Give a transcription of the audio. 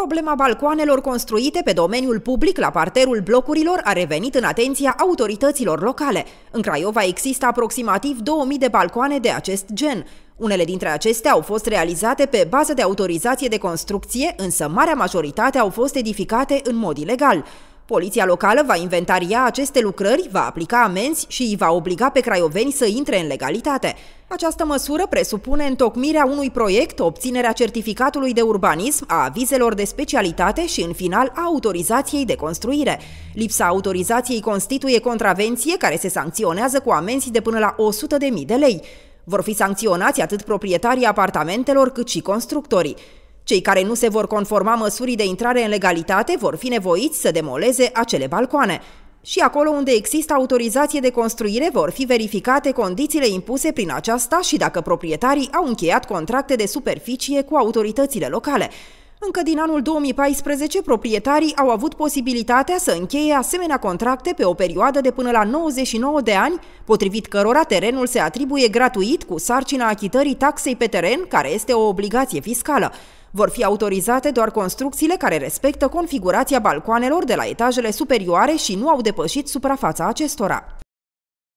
Problema balcoanelor construite pe domeniul public la parterul blocurilor a revenit în atenția autorităților locale. În Craiova există aproximativ 2000 de balcoane de acest gen. Unele dintre acestea au fost realizate pe bază de autorizație de construcție, însă marea majoritate au fost edificate în mod ilegal. Poliția locală va inventaria aceste lucrări, va aplica amenzi și îi va obliga pe craioveni să intre în legalitate. Această măsură presupune întocmirea unui proiect, obținerea certificatului de urbanism, a avizelor de specialitate și, în final, a autorizației de construire. Lipsa autorizației constituie contravenție care se sancționează cu amenzi de până la 100.000 de lei. Vor fi sancționați atât proprietarii apartamentelor cât și constructorii. Cei care nu se vor conforma măsurii de intrare în legalitate vor fi nevoiți să demoleze acele balcoane. Și acolo unde există autorizație de construire vor fi verificate condițiile impuse prin aceasta și dacă proprietarii au încheiat contracte de superficie cu autoritățile locale. Încă din anul 2014, proprietarii au avut posibilitatea să încheie asemenea contracte pe o perioadă de până la 99 de ani, potrivit cărora terenul se atribuie gratuit cu sarcina achitării taxei pe teren, care este o obligație fiscală. Vor fi autorizate doar construcțiile care respectă configurația balcoanelor de la etajele superioare și nu au depășit suprafața acestora.